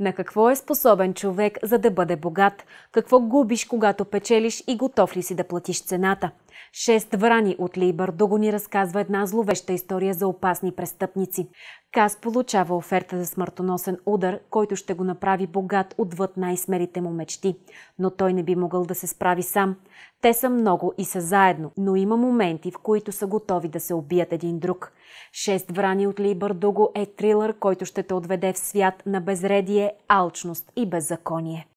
На какво е способен човек, за да бъде богат? Какво губиш, когато печелиш и готов ли си да платиш цената? Шест врани от Лейбър го ни разказва една зловеща история за опасни престъпници. Кас получава оферта за смъртоносен удар, който ще го направи богат отвъд най-смелите му мечти. Но той не би могъл да се справи сам. Те са много и са заедно, но има моменти, в които са готови да се убият един друг. Шест врани от Ли Бардуго е трилър, който ще те отведе в свят на безредие, алчност и беззаконие.